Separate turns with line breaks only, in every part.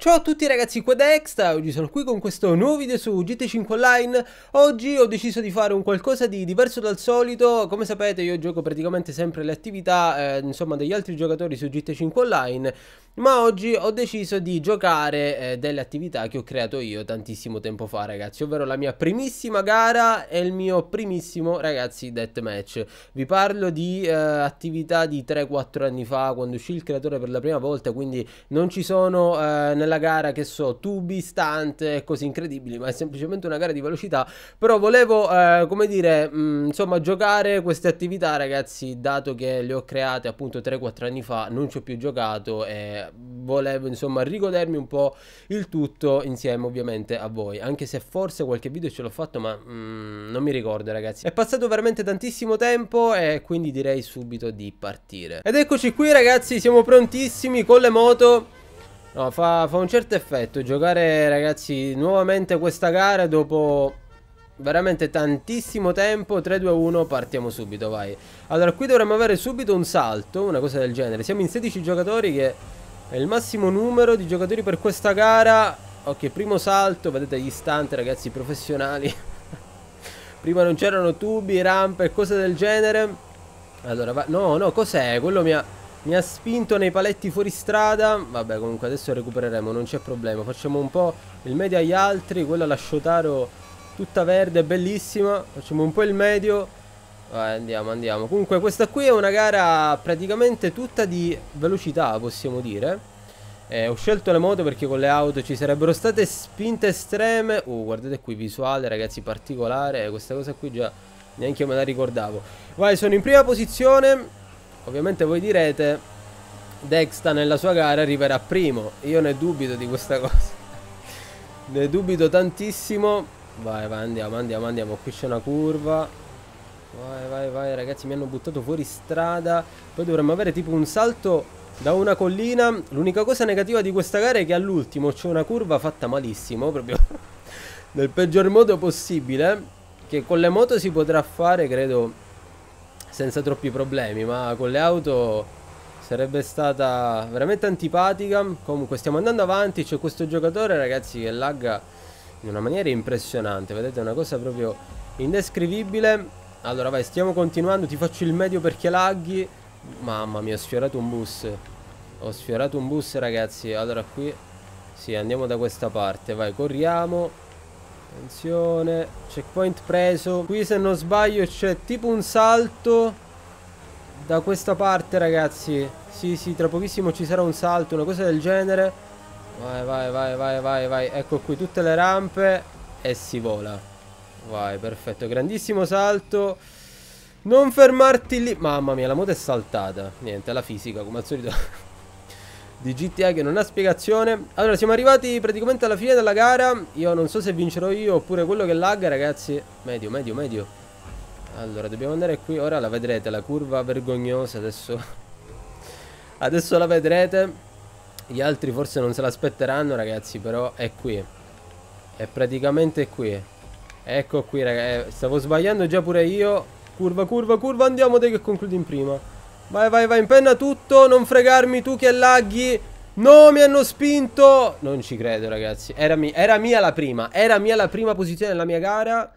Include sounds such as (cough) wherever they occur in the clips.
Ciao a tutti ragazzi, qua Dexta, oggi sono qui con questo nuovo video su GT5 Online Oggi ho deciso di fare un qualcosa di diverso dal solito Come sapete io gioco praticamente sempre le attività eh, insomma, degli altri giocatori su GT5 Online ma oggi ho deciso di giocare eh, delle attività che ho creato io tantissimo tempo fa ragazzi ovvero la mia primissima gara e il mio primissimo ragazzi deathmatch vi parlo di eh, attività di 3-4 anni fa quando uscì il creatore per la prima volta quindi non ci sono eh, nella gara che so tubi, stunt e cose incredibili ma è semplicemente una gara di velocità però volevo eh, come dire mh, mm, insomma giocare queste attività ragazzi dato che le ho create appunto 3-4 anni fa non ci ho più giocato e volevo insomma rigodermi un po' il tutto insieme ovviamente a voi, anche se forse qualche video ce l'ho fatto ma mm, non mi ricordo ragazzi. È passato veramente tantissimo tempo e quindi direi subito di partire. Ed eccoci qui ragazzi, siamo prontissimi con le moto. No, fa, fa un certo effetto giocare ragazzi nuovamente questa gara dopo veramente tantissimo tempo 3, 2, 1, partiamo subito, vai Allora, qui dovremmo avere subito un salto, una cosa del genere Siamo in 16 giocatori che è il massimo numero di giocatori per questa gara. Ok, primo salto, vedete gli stunt ragazzi professionali. (laughs) Prima non c'erano tubi, rampe e cose del genere. Allora, va... no, no, cos'è? Quello mi ha... mi ha spinto nei paletti fuori strada. Vabbè, comunque adesso recupereremo, non c'è problema. Facciamo un po' il medio agli altri, quella la Shotaro tutta verde, bellissima. Facciamo un po' il medio Vai, andiamo, andiamo. Comunque questa qui è una gara praticamente tutta di velocità, possiamo dire. Eh, ho scelto le moto perché con le auto ci sarebbero state spinte estreme. Oh, guardate qui, visuale, ragazzi, particolare. Questa cosa qui già neanche me la ricordavo. Vai, sono in prima posizione. Ovviamente voi direte... Dexta nella sua gara arriverà primo. Io ne dubito di questa (laughs) cosa. ne dubito tantissimo. Vai, vai, andiamo, andiamo, andiamo. Qui c'è una curva. Vai, vai, vai, ragazzi, mi hanno buttato fuori strada. Poi dovremmo avere tipo un salto da una collina. L'unica cosa negativa di questa gara è che all'ultimo c'è una curva fatta malissimo, proprio (laughs) nel peggior modo possibile. Che con le moto si potrà fare, credo, senza troppi problemi, ma con le auto sarebbe stata veramente antipatica. Comunque stiamo andando avanti, c'è questo giocatore, ragazzi, che lagga in una maniera impressionante. Vedete, è una cosa proprio indescrivibile. Allora vai, stiamo continuando, ti faccio il medio perché laghi. Mamma mia, ho sfiorato un bus. Ho sfiorato un bus, ragazzi. Allora qui sì, andiamo da questa parte, vai, corriamo. Attenzione, checkpoint preso. Qui se non sbaglio c'è tipo un salto da questa parte, ragazzi. Sì, sì, tra pochissimo ci sarà un salto, una cosa del genere. Vai, vai, vai, vai, vai, vai. Ecco qui tutte le rampe e si vola. Vai, perfetto, grandissimo salto Non fermarti lì Mamma mia, la moto è saltata Niente, la fisica, come al solito (laughs) Di GTA che non ha spiegazione Allora, siamo arrivati praticamente alla fine della gara Io non so se vincerò io oppure quello che lagga, ragazzi Medio, medio, medio Allora, dobbiamo andare qui Ora la vedrete, la curva vergognosa Adesso (laughs) Adesso la vedrete Gli altri forse non se l'aspetteranno, ragazzi Però è qui È praticamente qui Ecco qui ragazzi, eh, stavo sbagliando già pure io. Curva, curva, curva, andiamo dai che concludi in prima. Vai, vai, vai, impenna tutto, non fregarmi tu che laghi. No, mi hanno spinto. Non ci credo ragazzi, era, mi era mia la prima, era mia la prima posizione della mia gara.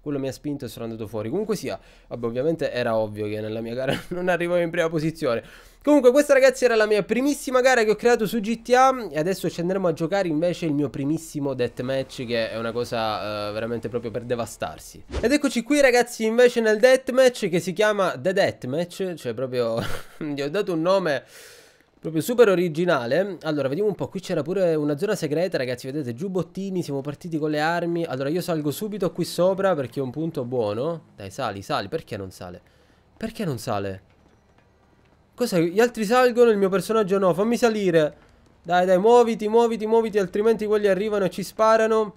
Quello mi ha spinto e sono andato fuori. Comunque sia, vabbè ovviamente era ovvio che nella mia gara (laughs) non arrivavo in prima posizione. Comunque questa ragazzi era la mia primissima gara che ho creato su GTA e adesso ci andremo a giocare invece il mio primissimo deathmatch che è una cosa eh, veramente proprio per devastarsi. Ed eccoci qui ragazzi invece nel deathmatch che si chiama The Deathmatch, cioè proprio (laughs) gli ho dato un nome... Proprio super originale. Allora, vediamo un po'. Qui c'era pure una zona segreta, ragazzi. Vedete, giubbottini, siamo partiti con le armi. Allora, io salgo subito qui sopra perché è un punto buono. Dai, sali, sali. Perché non sale? Perché non sale? Cos'è? Gli altri salgono, il mio personaggio no. Fammi salire. Dai, dai, muoviti, muoviti, muoviti, altrimenti quelli arrivano e ci sparano.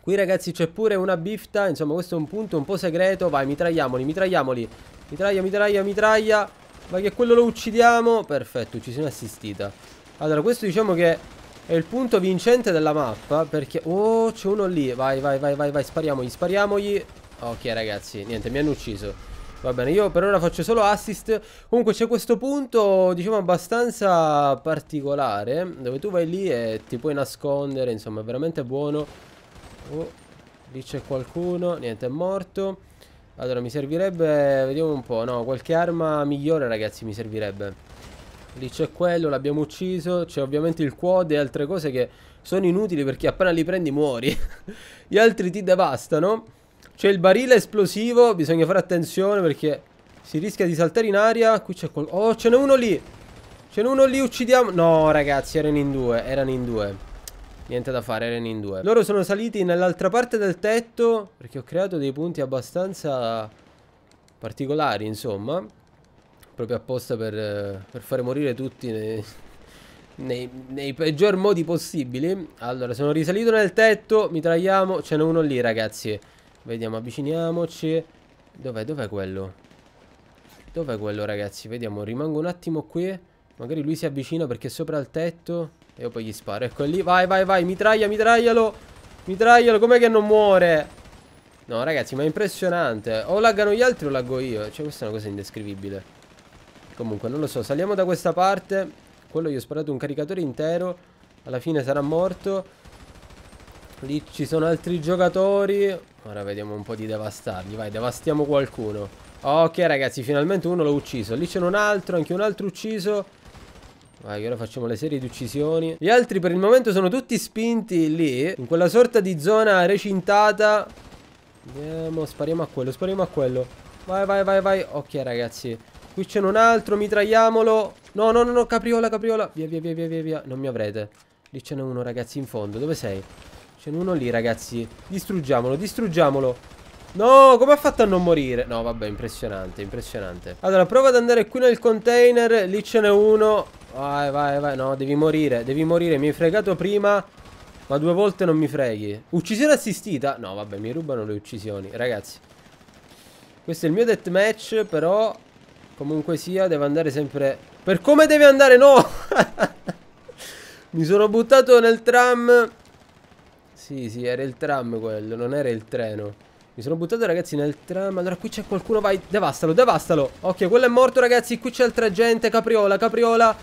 Qui ragazzi c'è pure una bifta, insomma questo è un punto un po' segreto. Vai, mitragliamoli, mitragliamoli. Mitraglia, mitraglia, mitraglia. Vai che quello lo uccidiamo. Perfetto, uccisione assistita. Allora, questo diciamo che è il punto vincente della mappa perché... Oh, c'è uno lì. Vai, vai, vai, vai, vai, spariamogli, spariamogli. Ok ragazzi, niente, mi hanno ucciso. Va bene, io per ora faccio solo assist. Comunque c'è questo punto, diciamo, abbastanza particolare, dove tu vai lì e ti puoi nascondere, insomma, è veramente buono. Oh, lì c'è qualcuno, niente, è morto. Allora, mi servirebbe, vediamo un po', no, qualche arma migliore, ragazzi, mi servirebbe. Lì c'è quello, l'abbiamo ucciso. C'è ovviamente il quad e altre cose che sono inutili perché appena li prendi muori. (laughs) Gli altri ti devastano. C'è il barile esplosivo, bisogna fare attenzione perché si rischia di saltare in aria. Qui c'è qualcosa. Oh, ce n'è uno lì. Ce n'è uno lì, uccidiamo. No, ragazzi, erano in due. Erano in due. Niente da fare, erano in due. Loro sono saliti nell'altra parte del tetto perché ho creato dei punti abbastanza particolari, insomma. Proprio apposta per, per fare morire tutti nei, nei, nei peggior modi possibili. Allora, sono risalito nel tetto, Mi traiamo Ce n'è uno lì, ragazzi. Vediamo, avviciniamoci. Dov'è? Dov'è quello? Dov'è quello, ragazzi? Vediamo, rimango un attimo qui. Magari lui si avvicina perché è sopra il tetto. E io poi gli sparo. Ecco lì. Vai, vai, vai. Mitraglia, mitraglialo. Mitraglialo. Com'è che non muore? No, ragazzi, ma è impressionante. O laggano gli altri o laggo io. Cioè, questa è una cosa indescrivibile. Comunque, non lo so. Saliamo da questa parte. Quello gli ho sparato un caricatore intero. Alla fine sarà morto. Lì ci sono altri giocatori. Ora vediamo un po' di devastarli. Vai, devastiamo qualcuno. Ok, ragazzi, finalmente uno l'ho ucciso. Lì c'è un altro, anche un altro ucciso. Vai, che ora facciamo le serie di uccisioni. Gli altri per il momento sono tutti spinti lì, in quella sorta di zona recintata. Andiamo, spariamo a quello, spariamo a quello. Vai, vai, vai, vai. Ok, ragazzi. Qui c'è un altro, mitragliamolo. No, no, no, no, capriola, capriola. Via, via, via, via, via. Non mi avrete. Lì ce n'è uno, ragazzi, in fondo. Dove sei? C'è cioè, uno lì, ragazzi. Distruggiamolo, distruggiamolo. No, come ha fatto a non morire? No, vabbè, impressionante, impressionante. Allora, prova ad andare qui nel container. Lì ce n'è uno. Vai, vai, vai. No, devi morire, devi morire. Mi hai fregato prima. Ma due volte non mi freghi. Uccisione assistita? No, vabbè, mi rubano le uccisioni. Ragazzi. Questo è il mio deathmatch, però... Comunque sia, deve andare sempre... Per come deve andare? No! (laughs) mi sono buttato nel tram... Sì, sì, era il tram quello, non era il treno. Mi sono buttato ragazzi nel tram. Allora qui c'è qualcuno, vai, devastalo, devastalo. Ok, quello è morto ragazzi, qui c'è altra gente, capriola, capriola.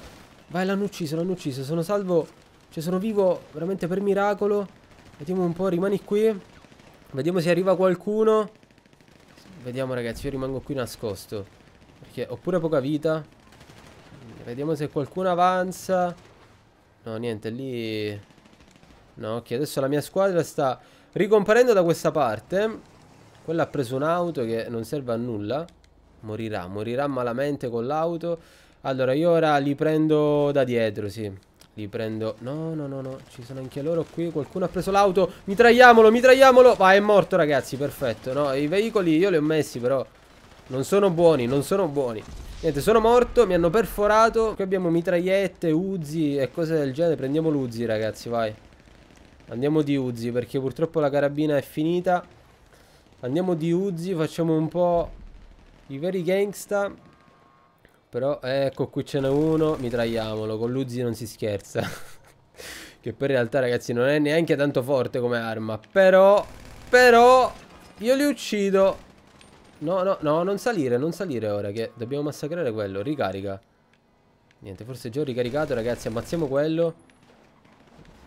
Vai, l'hanno ucciso, l'hanno ucciso, sono salvo. Cioè sono vivo veramente per miracolo. Vediamo un po', rimani qui. Vediamo se arriva qualcuno. Vediamo ragazzi, io rimango qui nascosto. Perché ho pure poca vita. Vediamo se qualcuno avanza. No, niente, lì... No, ok, adesso la mia squadra sta ricomparendo da questa parte. Quella ha preso un'auto che non serve a nulla. Morirà, morirà malamente con l'auto. Allora, io ora li prendo da dietro, sì. Li prendo... No, no, no, no. Ci sono anche loro qui. Qualcuno ha preso l'auto. Mitragliamolo, mitragliamolo. Va, ah, è morto, ragazzi. Perfetto. No, i veicoli io li ho messi, però. Non sono buoni, non sono buoni. Niente, sono morto, mi hanno perforato. Qui abbiamo mitragliette, uzi e cose del genere. Prendiamo l'uzi, ragazzi, vai. Andiamo di Uzi perché purtroppo la carabina è finita. Andiamo di Uzi, facciamo un po' i veri gangsta. Però eh, ecco qui ce n'è uno, mitragliamolo, con l'Uzi non si scherza. (laughs) che poi in realtà ragazzi non è neanche tanto forte come arma. Però, però, io li uccido. No, no, no, non salire, non salire ora che dobbiamo massacrare quello. Ricarica. Niente, forse già ho ricaricato ragazzi, ammazziamo quello.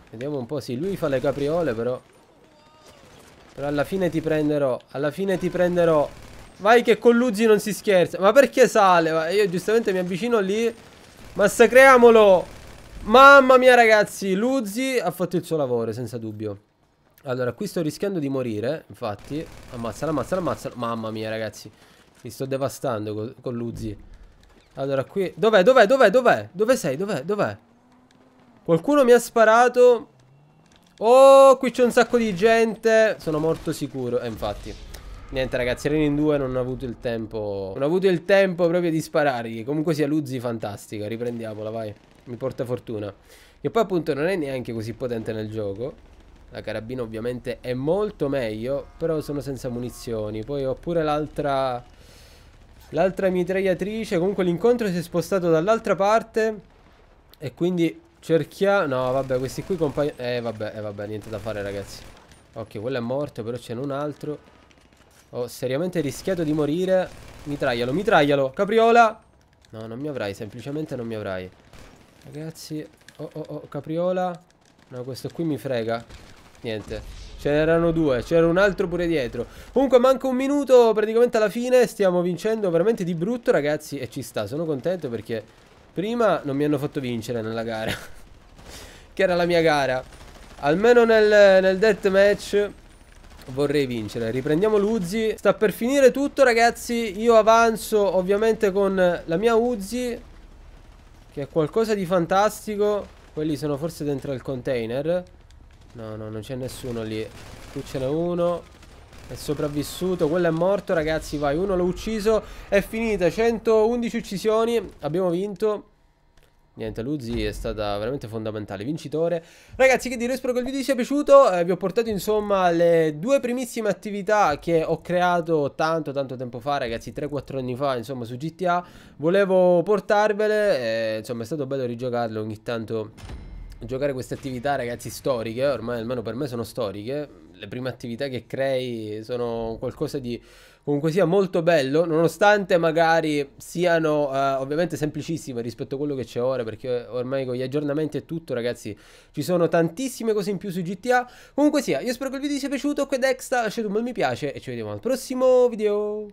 Vediamo un po', sì, lui fa le capriole però Però alla fine ti prenderò Alla fine ti prenderò Vai che con Luzzi non si scherza Ma perché sale? Io giustamente mi avvicino lì Massacriamolo Mamma mia ragazzi Luzzi ha fatto il suo lavoro senza dubbio Allora qui sto rischiando di morire Infatti Ammazzala, ammazzala, ammazzala Mamma mia ragazzi Mi sto devastando con, con Luzzi Allora qui Dov'è, dov'è, dov'è, dov'è? Dove sei, dov'è, dov'è? Qualcuno mi ha sparato. Oh, qui c'è un sacco di gente. Sono morto sicuro. Eh, infatti. Niente ragazzi, Arena in due non ho avuto il tempo Non ho avuto il tempo proprio di sparargli Comunque sia Luzzi fantastica, riprendiamola vai Mi porta fortuna Che poi appunto non è neanche così potente nel gioco La carabina ovviamente è molto meglio Però sono senza munizioni Poi ho pure l'altra L'altra mitragliatrice Comunque l'incontro si è spostato dall'altra parte E quindi Cerchiamo... No, vabbè, questi qui compagni... Eh, vabbè, eh, vabbè, niente da fare, ragazzi. Ok, quello è morto, però ce n'è un altro. Ho seriamente rischiato di morire. Mitraglialo, mitraglialo! Capriola! No, non mi avrai, semplicemente non mi avrai. Ragazzi... Oh, oh, oh, capriola. No, questo qui mi frega. Niente. Ce n'erano due, c'era un altro pure dietro. Comunque manca un minuto praticamente alla fine, stiamo vincendo veramente di brutto ragazzi e ci sta, sono contento perché Prima non mi hanno fatto vincere nella gara. (laughs) che era la mia gara. Almeno nel, nel deathmatch vorrei vincere. Riprendiamo l'Uzi Sta per finire tutto, ragazzi. Io avanzo ovviamente con la mia Uzi Che è qualcosa di fantastico. Quelli sono forse dentro il container. No, no, non c'è nessuno lì. Qui ce n'è uno. È sopravvissuto, quello è morto ragazzi, vai, uno l'ho ucciso, è finita, 111 uccisioni, abbiamo vinto. Niente, Luzi è stata veramente fondamentale, vincitore. Ragazzi, che dire, spero che il video vi sia piaciuto. Eh, vi ho portato, insomma, le due primissime attività che ho creato tanto, tanto tempo fa, ragazzi, 3-4 anni fa, insomma, su GTA. Volevo portarvele, eh, insomma, è stato bello rigiocarle ogni tanto. Giocare queste attività, ragazzi, storiche, ormai almeno per me sono storiche le prime attività che crei sono qualcosa di comunque sia molto bello, nonostante magari siano uh, ovviamente semplicissime rispetto a quello che c'è ora, perché ormai con gli aggiornamenti e tutto, ragazzi, ci sono tantissime cose in più su GTA. Comunque sia, io spero che il video ti sia piaciuto, qui è Dexta, lasciate un bel mi piace e ci vediamo al prossimo video.